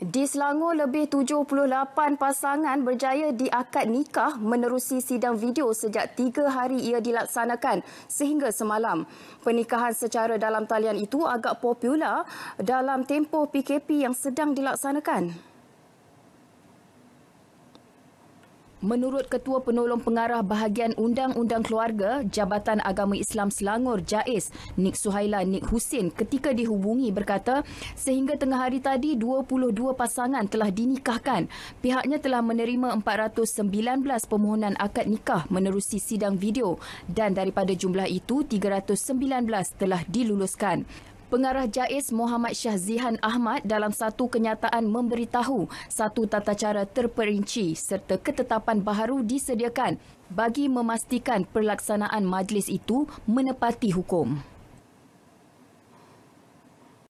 Di Selangor, lebih 78 pasangan berjaya diakad nikah menerusi sidang video sejak tiga hari ia dilaksanakan sehingga semalam. Pernikahan secara dalam talian itu agak popular dalam tempoh PKP yang sedang dilaksanakan. Menurut Ketua Penolong Pengarah Bahagian Undang-Undang Keluarga Jabatan Agama Islam Selangor JAIS Nik Suhaila Nik Husin ketika dihubungi berkata sehingga tengah hari tadi 22 pasangan telah dinikahkan. Pihaknya telah menerima 419 permohonan akad nikah menerusi sidang video dan daripada jumlah itu 319 telah diluluskan. Pengarah JAIS Muhammad Syah Zihan Ahmad dalam satu kenyataan memberitahu satu tata cara terperinci serta ketetapan baharu disediakan bagi memastikan pelaksanaan majlis itu menepati hukum.